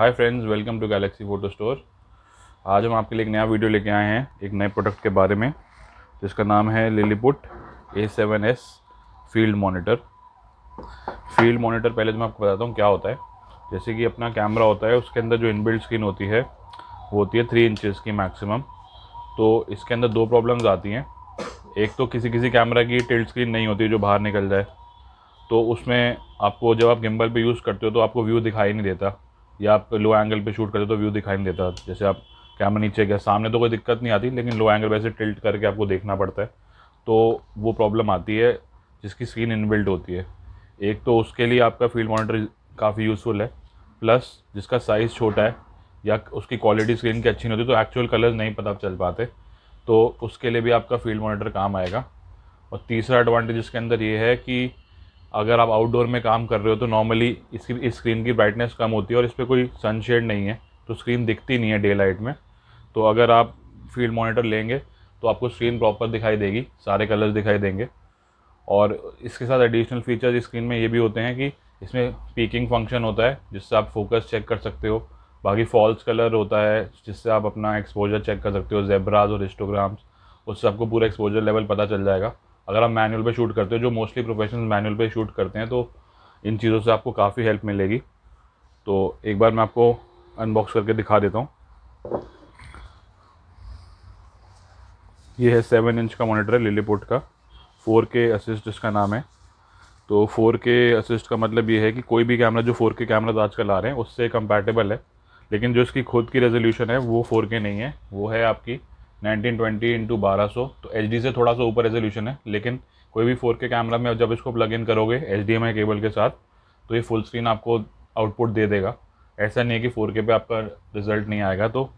hi friends welcome to galaxy photo store आज हम आपके लिए एक नया वीडियो लेके आए हैं एक नए प्रोडक्ट के बारे में जिसका नाम है Lilliput A seven S field monitor field monitor पहले तो मैं आपको बताता हूँ क्या होता है जैसे कि अपना कैमरा होता है उसके अंदर जो इनबिल्ड स्क्रीन होती है वो होती है थ्री इंचज़ की मैक्सिमम तो इसके अंदर दो प्रॉब्लम्स आती हैं एक तो किसी किसी कैमरा की टिल्ट स्क्रीन नहीं होती जो बाहर निकल जाए तो उसमें आपको जब आप गिम्बल पे यूज़ करते हो तो आपको व्यू दिखाई नहीं देता या आप लो एंगल पे शूट करते तो व्यू दिखाई नहीं देता जैसे आप कैमरा नीचे गया सामने तो कोई दिक्कत नहीं आती लेकिन लो एंगल वैसे टिल्ट करके आपको देखना पड़ता है तो वो प्रॉब्लम आती है जिसकी स्क्रीन इनबिल्ट होती है एक तो उसके लिए आपका फील्ड मॉनिटर काफ़ी यूज़फुल है प्लस जिसका साइज़ छोटा है या उसकी क्वालिटी स्क्रीन की अच्छी नहीं होती तो एक्चुअल कलर्स नहीं पता चल पाते तो उसके लिए भी आपका फील्ड मॉनिटर काम आएगा और तीसरा एडवांटेज इसके अंदर ये है कि अगर आप आउटडोर में काम कर रहे हो तो नॉर्मली इसकी इस स्क्रीन की ब्राइटनेस कम होती है और इस पर कोई सनशेड नहीं है तो स्क्रीन दिखती नहीं है डे लाइट में तो अगर आप फील्ड मॉनिटर लेंगे तो आपको स्क्रीन प्रॉपर दिखाई देगी सारे कलर्स दिखाई देंगे और इसके साथ एडिशनल फीचर्स स्क्रीन में ये भी होते हैं कि इसमें पीकिंग फंक्शन होता है जिससे आप फोकस चेक कर सकते हो बाकी फॉल्स कलर होता है जिससे आप अपना एक्सपोजर चेक कर सकते हो जेब्राज और हिस्टोग्राम्स उससे आपको पूरा एक्सपोजर लेवल पता चल जाएगा अगर आप मैनुअल पे शूट करते हो जो मोस्टली प्रोफेशनल मैनुअल पे शूट करते हैं तो इन चीज़ों से आपको काफ़ी हेल्प मिलेगी तो एक बार मैं आपको अनबॉक्स करके दिखा देता हूँ ये है सेवन इंच का मॉनिटर है लिलीपुट का फोर के असिस्ट इसका नाम है तो फोर के असिस्ट का मतलब ये है कि कोई भी कैमरा जो फोर के कैमराज आजकल आ रहे हैं उससे कंपैटिबल है लेकिन जो इसकी खुद की रेजोल्यूशन है वो फोर के नहीं है वो है आपकी नाइनटीन ट्वेंटी इंटू बारह सौ तो एच से थोड़ा सा ऊपर रेजोल्यूशन है लेकिन कोई भी फोर के कैमरा में जब इसको प्लग इन करोगे एच केबल के साथ तो ये फुल स्क्रीन आपको आउटपुट दे देगा ऐसा नहीं है कि फोर के पे आपका रिजल्ट नहीं आएगा तो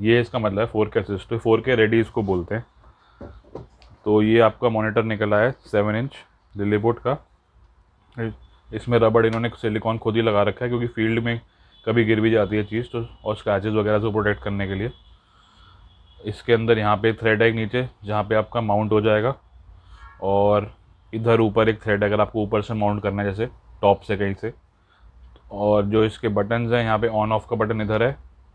ये इसका मतलब है फोर के असिस्ट फोर के रेडी इसको बोलते हैं तो ये आपका मोनिटर निकला है सेवन इंच लिलीबोट का इसमें रबड़ इन्होंने सिलिकॉन खुद ही लगा रखा है क्योंकि फील्ड में कभी गिर भी जाती है चीज़ तो और स्क्रैचेज़ वगैरह से प्रोटेक्ट करने के लिए इसके अंदर यहाँ पे एक थ्रेड है एक नीचे जहाँ पे आपका माउंट हो जाएगा और इधर ऊपर एक थ्रेड अगर आपको ऊपर से माउंट करना है जैसे टॉप से कहीं से और जो इसके बटन्स हैं यहाँ पे ऑन ऑफ का बटन इधर है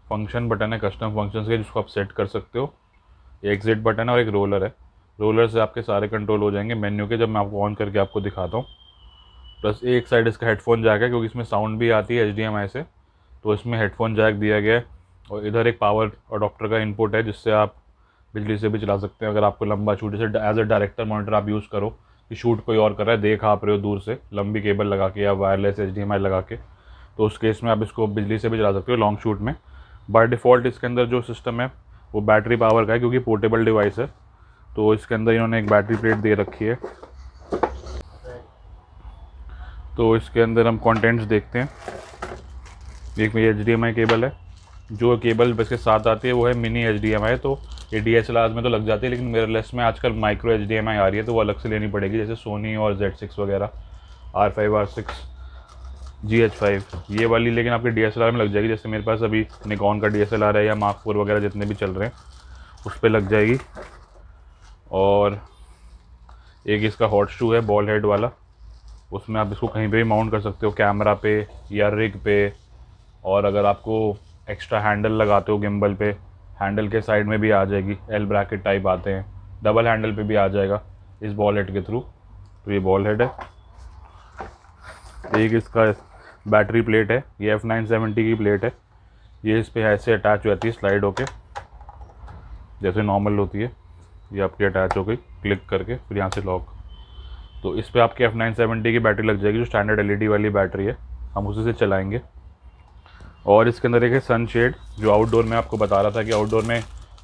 फंक्शन बटन है कस्टम फंक्शंस के जिसको आप सेट कर सकते हो एग्जिट बटन है और एक रोलर है रोलर से आपके सारे कंट्रोल हो जाएंगे मेन्यू के जब मैं आपको ऑन करके आपको दिखाता हूँ प्लस एक साइड इसका हेडफोन जाएगा है क्योंकि इसमें साउंड भी आती है एच से तो इसमें हेडफोन जैक दिया गया है और इधर एक पावर अडोप्टर का इनपुट है जिससे आप बिजली से भी चला सकते हैं अगर आपको लंबा शूट जैसे एज अ डायरेक्टर मॉनिटर आप यूज़ करो कि शूट कोई और कर रहा है देख आप रहे हो दूर से लंबी केबल लगा के या वायरलेस एच लगा के तो उस केस में आप इसको बिजली से भी चला सकते हो लॉन्ग शूट में बाय डिफ़ॉल्ट इसके अंदर जो सिस्टम है वो बैटरी पावर का है क्योंकि पोर्टेबल डिवाइस है तो इसके अंदर इन्होंने एक बैटरी प्लेट दे रखी है तो इसके अंदर हम कंटेंट्स देखते हैं एक मेरी एच केबल है जो केबल इसके साथ आती है वो है mini H D M I तो ये डी एस एल आर में तो लग जाती है लेकिन मेरे लिस्ट में आजकल micro H D M I आ रही है तो वो अलग से लेनी पड़ेगी जैसे सोनी और जेड सिक्स वगैरह R five R six G H five ये वाली लेकिन आपके डी एस एल आर में लग जाएगी जैसे मेरे पास अभी निकॉन का डी एस एल आर है या मार्क फोर वगैरह जितने भी चल रहे हैं उस पर लग जाएगी और एक इसका हॉट शू है बॉल हेड वाला उसमें आप इसको कहीं पर भी माउंट कर सकते हो कैमरा पे या रिग पे और अगर आपको एक्स्ट्रा हैंडल लगाते हो गिम्बल पे हैंडल के साइड में भी आ जाएगी एल ब्रैकेट टाइप आते हैं डबल हैंडल पे भी आ जाएगा इस बॉल हेड के थ्रू तो ये बॉल हेड है एक इसका बैटरी प्लेट है ये एफ़ नाइन सेवेंटी की प्लेट है ये इस पर ऐसे अटैच हो जाती है स्लाइड होके जैसे नॉर्मल होती है ये आपकी अटैच हो गई क्लिक करके फिर यहाँ से लॉक तो इस पर आपकी एफ़ नाइन सेवेंटी की बैटरी लग जाएगी जो स्टैंडर्ड एलईडी e वाली बैटरी है हम उसी से चलाएँगे और इसके अंदर एक है सन शेड जो आउटडोर में आपको बता रहा था कि आउटडोर में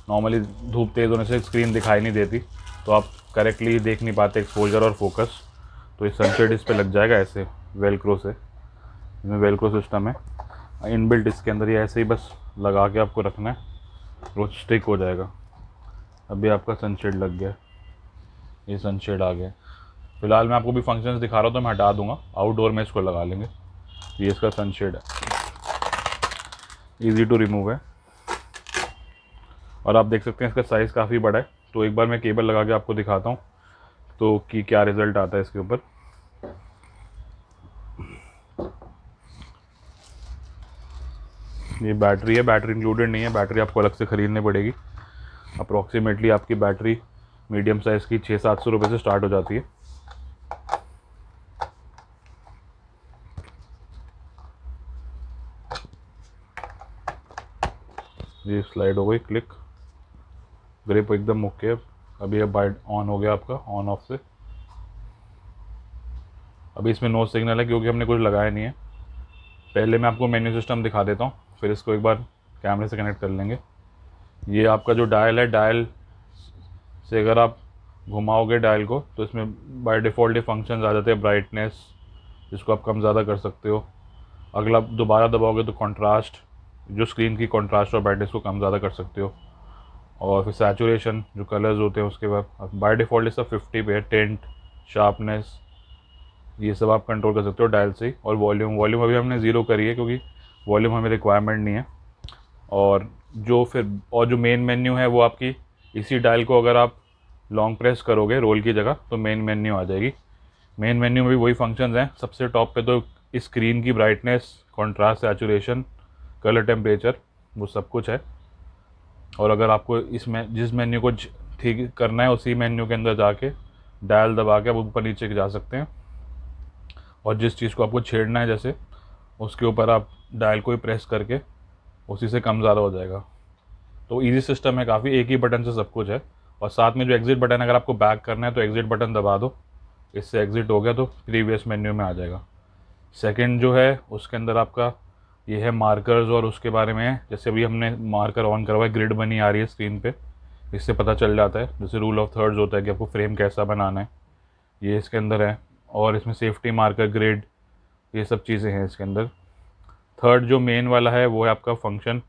नॉर्मली धूप तेज़ होने से स्क्रीन दिखाई नहीं देती तो आप करेक्टली देख नहीं पाते एक्सपोजर और फोकस तो ये सनशेड इस पर लग जाएगा ऐसे वेलक्रो से इसमें वेलक्रो सिस्टम है इनबिल्ट इसके अंदर ये ऐसे ही बस लगा के आपको रखना है रोज स्टिक हो जाएगा अभी आपका सनशेड लग गया ये सनशेड आ गया फ़िलहाल मैं आपको भी फंक्शंस दिखा रहा हूँ तो मैं हटा दूंगा आउटडोर में इसको लगा लेंगे ये इसका सनशेड है ईजी टू रिमूव है और आप देख सकते हैं इसका साइज़ काफ़ी बड़ा है तो एक बार मैं केबल लगा के आपको दिखाता हूँ तो कि क्या रिज़ल्ट आता है इसके ऊपर ये बैटरी है बैटरी इंक्लूडेड नहीं है बैटरी आपको अलग से ख़रीदनी पड़ेगी अप्रॉक्सीमेटली आपकी बैटरी मीडियम साइज़ की छः सात सौ रुपये से स्टार्ट हो जाती है ये स्लाइड हो गई क्लिक ग्रिप एकदम ओके अब अभी अब बाइट ऑन हो गया आपका ऑन ऑफ से अभी इसमें नो सिग्नल है क्योंकि हमने कुछ लगाया नहीं है पहले मैं आपको मेन्यू सिस्टम दिखा देता हूँ फिर इसको एक बार कैमरे से कनेक्ट कर लेंगे ये आपका जो डायल है डायल से अगर आप घुमाओगे डायल को तो इसमें बाय डिफ़ॉल्ट फंक्शन आ जाते हैं ब्राइटनेस जिसको आप कम ज़्यादा कर सकते हो अगला दोबारा दबाओगे तो कॉन्ट्रास्ट जो स्क्रीन की कॉन्ट्रास्ट और ब्राइटनेस को कम ज़्यादा कर सकते हो और फिर सैचुरेशन जो कलर्स होते हैं उसके बाद बाय डिफ़ॉल्ट सब फिफ्टी पे है टेंट शार्पनेस ये सब आप कंट्रोल कर सकते हो डायल से और वॉल्यूम वॉल्यूम अभी हमने ज़ीरो करी है क्योंकि वॉल्यूम हमें रिक्वायरमेंट नहीं है और जो फिर और जो मेन मेन्यू है वो आपकी इसी डायल को अगर आप लॉन्ग प्रेस करोगे रोल की जगह तो मेन मेन्यू आ जाएगी मेन मेन्यू में भी वही फंक्शंस हैं सबसे टॉप पे तो स्क्रीन की brightness contrast saturation colour temperature वो सब कुछ है और अगर आपको इस में जिस मेन्यू को ठीक करना है उसी मेन्यू के अंदर जाके डायल दबा के आप ऊपर नीचे जा सकते हैं और जिस चीज़ को आपको छेड़ना है जैसे उसके ऊपर आप डायल को ही प्रेस करके उसी से कम ज़्यादा हो जाएगा तो इजी सिस्टम है काफ़ी एक ही बटन से सब कुछ है और साथ में जो एग्ज़िट बटन अगर आपको बैक करना है तो एग्ज़िट बटन दबा दो इससे एग्ज़िट हो गया तो प्रीवियस मेन्यू में आ जाएगा सेकंड जो है उसके अंदर आपका ये है मार्कर्स और उसके बारे में जैसे अभी हमने मार्कर ऑन करवाया ग्रिड बनी आ रही है स्क्रीन पे इससे पता चल जाता है जैसे रूल ऑफ थर्ड्स होता है कि आपको फ्रेम कैसा बनाना है ये इसके अंदर है और इसमें सेफ्टी मार्कर ग्रिड ये सब चीज़ें हैं इसके अंदर थर्ड जो मेन वाला है वो है आपका फंक्शन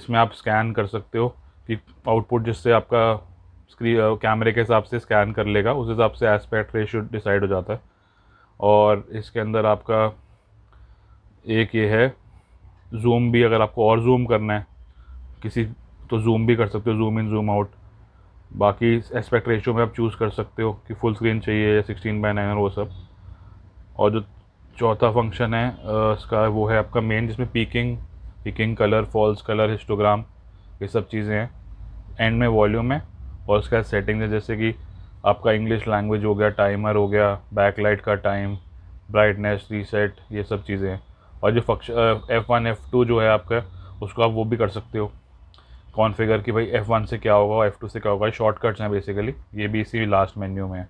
इसमें आप स्कैन कर सकते हो कि आउटपुट जिससे आपका स्क्रीन कैमरे के हिसाब से स्कैन कर लेगा उस हिसाब से एस्पेक्ट रेशियो डिसाइड हो जाता है और इसके अंदर आपका एक ये है जूम भी अगर आपको और जूम करना है किसी तो जूम भी कर सकते हो जूम इन जूम आउट बाकी एस्पेक्ट रेशियो में आप चूज़ कर सकते हो कि फुल स्क्रीन चाहिए या सिक्सटीन बाई नाइन और वो सब और जो चौथा फंक्शन है इसका वो है आपका मेन जिसमें peaking peaking colour false colour histogram ये सब चीज़ें हैं एंड में वॉल्यूम है और उसका सेटिंग है जैसे कि आपका इंग्लिश लैंग्वेज हो गया टाइमर हो गया बैकलाइट का टाइम ब्राइटनेस रीसेट ये सब चीज़ें हैं और जो function F one F two जो है आपका उसको आप वो भी कर सकते हो कॉन्फ़िगर कि भाई एफ़ वन से क्या होगा एफ़ टू से क्या होगा शॉर्टकट्स हैं बेसिकली ये भी इसी लास्ट मेन्यू में है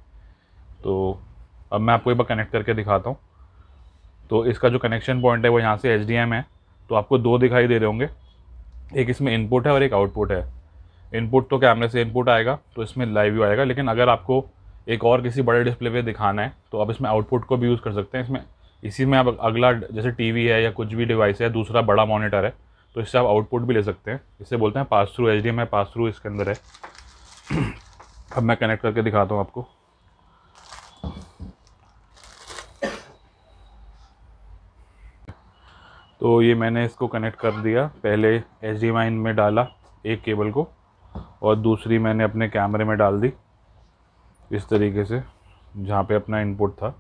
तो अब मैं आपको एक बार कनेक्ट करके दिखाता हूँ तो इसका जो कनेक्शन पॉइंट है वो यहाँ से एच है तो आपको दो दिखाई दे रहे होंगे एक इसमें इनपुट है और एक आउटपुट है इनपुट तो कैमरे से इनपुट आएगा तो इसमें लाइव व्यू आएगा लेकिन अगर आपको एक और किसी बड़े डिस्प्ले पे दिखाना है तो आप इसमें आउटपुट को भी यूज़ कर सकते हैं इसमें इसी में आप अगला जैसे टीवी है या कुछ भी डिवाइस है दूसरा बड़ा मॉनिटर है तो इससे आप आउटपुट भी ले सकते हैं इसे बोलते हैं पास थ्रू एच है पास थ्रू इसके अंदर है अब मैं कनेक्ट करके दिखाता हूँ आपको तो ये मैंने इसको कनेक्ट कर दिया पहले एच डी माइन में डाला एक केबल को और दूसरी मैंने अपने कैमरे में डाल दी इस तरीके से जहाँ पे अपना इनपुट था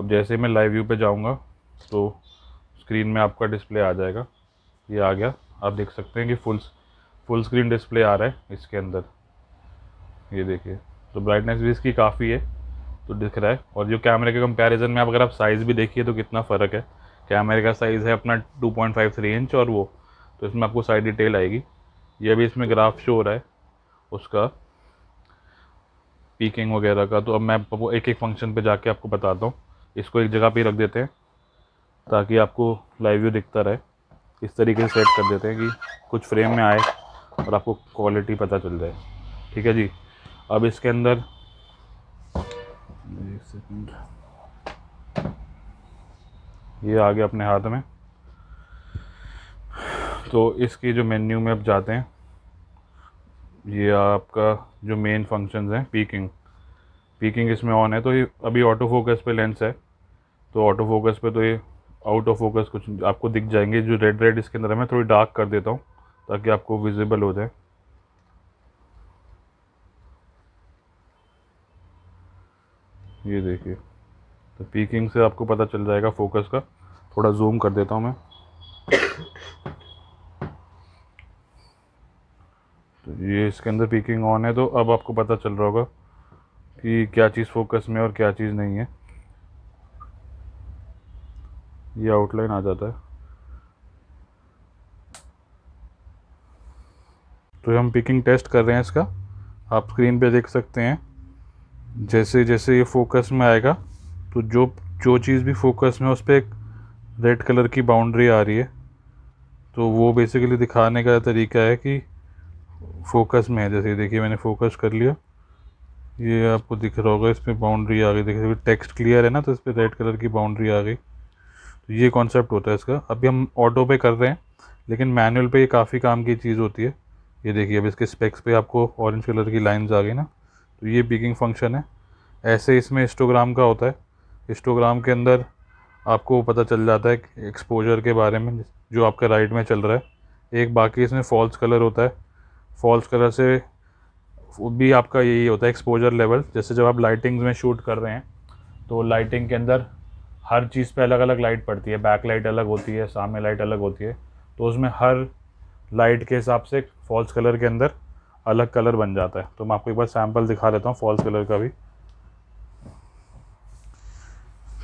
अब जैसे मैं लाइव व्यू पे जाऊँगा तो स्क्रीन में आपका डिस्प्ले आ जाएगा ये आ गया आप देख सकते हैं कि फुल फुल स्क्रीन डिस्प्ले आ रहा है इसके अंदर ये देखिए तो ब्राइटनेस भी इसकी काफ़ी है तो दिख रहा है और जो कैमरे के कंपैरिजन में आप अगर आप साइज़ भी देखिए तो कितना फ़र्क है कैमरे का साइज़ है अपना 2.53 इंच और वो तो इसमें आपको साइड डिटेल आएगी ये भी इसमें ग्राफ शो हो रहा है उसका पीकिंग वगैरह का तो अब मैं आपको एक एक फंक्शन पे जाके आपको बताता हूँ इसको एक जगह पे रख देते हैं ताकि आपको लाइव व्यू दिखता रहे इस तरीके से सेट कर देते हैं कि कुछ फ्रेम में आए और आपको क्वालिटी पता चल जाए ठीक है जी अब इसके अंदर एक सेकंड ये आ गया अपने हाथ में तो इसकी जो मेन्यू में आप जाते हैं ये आपका जो मेन फंक्शंस हैं पीकिंग पीकिंग इसमें ऑन है तो ये अभी ऑटो फोकस पे लेंस है तो ऑटो फोकस पे तो ये आउट ऑफ फोकस कुछ आपको दिख जाएंगे जो रेड रेड इसके अंदर है मैं थोड़ी डार्क कर देता हूँ ताकि आपको विजिबल हो जाए ये देखिए तो पीकिंग से आपको पता चल जाएगा फोकस का थोड़ा जूम कर देता हूँ मैं तो ये इसके अंदर पीकिंग ऑन है तो अब आपको पता चल रहा होगा कि क्या चीज़ फोकस में और क्या चीज़ नहीं है ये आउटलाइन आ जाता है तो हम पिकिंग टेस्ट कर रहे हैं इसका आप स्क्रीन पे देख सकते हैं जैसे जैसे ये फोकस में आएगा तो जो जो चीज़ भी फोकस में उस पर एक रेड कलर की बाउंड्री आ रही है तो वो बेसिकली दिखाने का तरीका है कि फोकस में है जैसे देखिए मैंने फोकस कर लिया ये आपको दिख रहा होगा इसमें बाउंड्री आ गई देखिए रहे टेक्स्ट क्लियर है ना तो इस पर रेड कलर की बाउंड्री आ गई तो ये कॉन्सेप्ट होता है इसका अभी हम ऑटो पे कर रहे हैं लेकिन मैनुअल पे ये काफ़ी काम की चीज़ होती है ये देखिए अब इसके स्पेक्स पे आपको ऑरेंज कलर की लाइंस आ गई ना तो ये बिगिंग फंक्शन है ऐसे इसमें इंस्टोग्राम का होता है इंस्टोग्राम के अंदर आपको पता चल जाता है एक्सपोजर के बारे में जो आपका राइट में चल रहा है एक बाकी इसमें फॉल्स कलर होता है फॉल्स कलर से वो भी आपका यही होता है एक्सपोजर लेवल जैसे जब आप लाइटिंग में शूट कर रहे हैं तो लाइटिंग के अंदर हर चीज़ पे अलग अलग लाइट पड़ती है बैक लाइट अलग होती है सामने लाइट अलग होती है तो उसमें हर लाइट के हिसाब से फॉल्स कलर के अंदर अलग कलर बन जाता है तो मैं आपको एक बार सैम्पल दिखा देता हूँ फॉल्स कलर का भी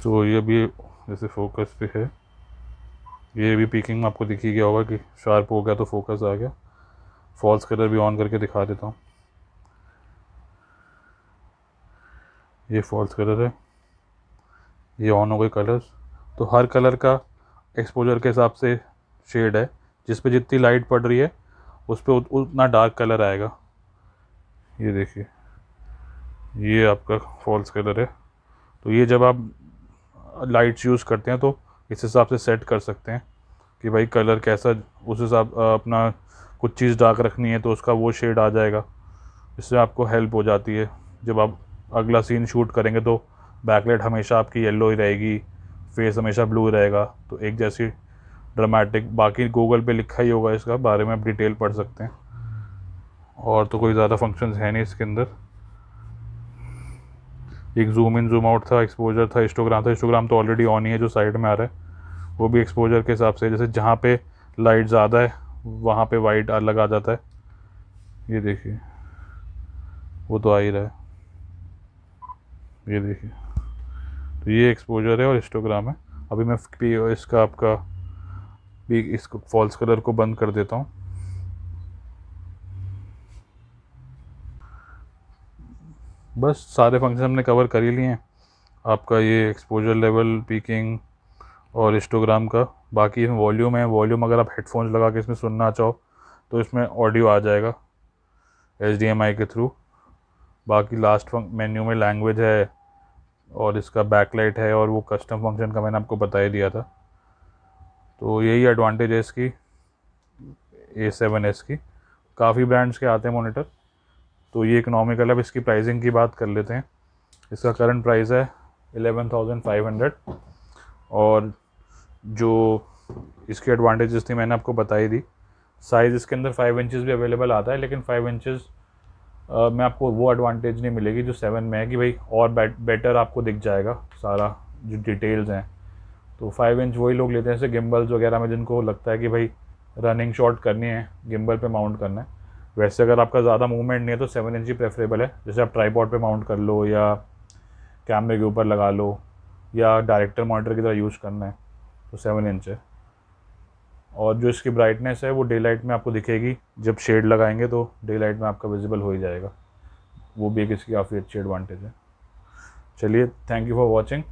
तो ये भी जैसे फोकस पे है ये भी पीकिंग में आपको दिखी गया होगा कि शार्प हो गया तो फोकस आ गया फॉल्स कलर भी ऑन करके दिखा देता हूँ ये फॉल्स कलर है ये ऑन हो गए कलर्स तो हर कलर का एक्सपोजर के हिसाब से शेड है जिस पे जितनी लाइट पड़ रही है उस पर उतना डार्क कलर आएगा ये देखिए ये आपका फॉल्स कलर है तो ये जब आप लाइट्स यूज़ करते हैं तो इस हिसाब से सेट कर सकते हैं कि भाई कलर कैसा उस हिसाब अपना कुछ चीज़ डार्क रखनी है तो उसका वो शेड आ जाएगा इससे आपको हेल्प हो जाती है जब आप अगला सीन शूट करेंगे तो बैकलाइट हमेशा आपकी येलो ही रहेगी फेस हमेशा ब्लू रहेगा तो एक जैसी ड्रामेटिक बाकी गूगल पे लिखा ही होगा इसका बारे में आप डिटेल पढ़ सकते हैं और तो कोई ज़्यादा फंक्शन है नहीं इसके अंदर एक जूम इन जूम आउट था एक्सपोजर था इंस्टोग्राम था इंस्टोग्राम तो ऑलरेडी ऑन ही है जो साइड में आ रहा है वो भी एक्सपोजर के हिसाब से जैसे जहाँ पे लाइट ज़्यादा है वहाँ पे वाइट अलग आ जाता है ये देखिए वो तो आ ही रहा है ये देखिए तो ये एक्सपोजर है और इंस्टोग्राम है अभी मैं इसका आपका भी इसको फॉल्स कलर को बंद कर देता हूँ बस सारे फंक्शन हमने कवर कर ही लिए हैं आपका ये एक्सपोजर लेवल पीकिंग और इंस्टोग्राम का बाकी इसमें वॉल्यूम है वॉल्यूम अगर आप हेडफोन्स लगा के इसमें सुनना चाहो तो इसमें ऑडियो आ जाएगा एच के थ्रू बाकी लास्ट मेन्यू में लैंग्वेज है और इसका बैकलाइट है और वो कस्टम फंक्शन का मैंने आपको बता ही दिया था तो यही एडवांटेज है इसकी ए सेवन एस की काफ़ी ब्रांड्स के आते हैं मोनीटर तो ये इकनॉमिकल अब इसकी प्राइसिंग की बात कर लेते हैं इसका करंट प्राइस है एलेवन थाउजेंड फाइव हंड्रेड और जो इसकी एडवांटेजेस थी मैंने आपको बता ही दी साइज़ इसके अंदर फाइव इंचज़ भी अवेलेबल आता है लेकिन फाइव इंचज़ में आपको वो एडवांटेज नहीं मिलेगी जो सेवन में है कि भाई और बेटर आपको दिख जाएगा सारा जो डिटेल्स हैं तो फाइव इंच वही लोग लेते हैं जैसे गिम्बल्स वगैरह में जिनको लगता है कि भाई रनिंग शॉट करनी है गिम्बल पे माउंट करना है वैसे अगर आपका ज़्यादा मूवमेंट नहीं है तो सेवन इंच ही प्रेफरेबल है जैसे आप ट्राईपॉड पे माउंट कर लो या कैमरे के ऊपर लगा लो या डायरेक्टर मॉनिटर की तरह यूज़ करना है तो सेवन इंच है और जो इसकी ब्राइटनेस है वो डे लाइट में आपको दिखेगी जब शेड लगाएंगे तो डे लाइट में आपका विजिबल हो ही जाएगा वो भी एक इसकी काफ़ी अच्छी एडवांटेज है चलिए थैंक यू फॉर वॉचिंग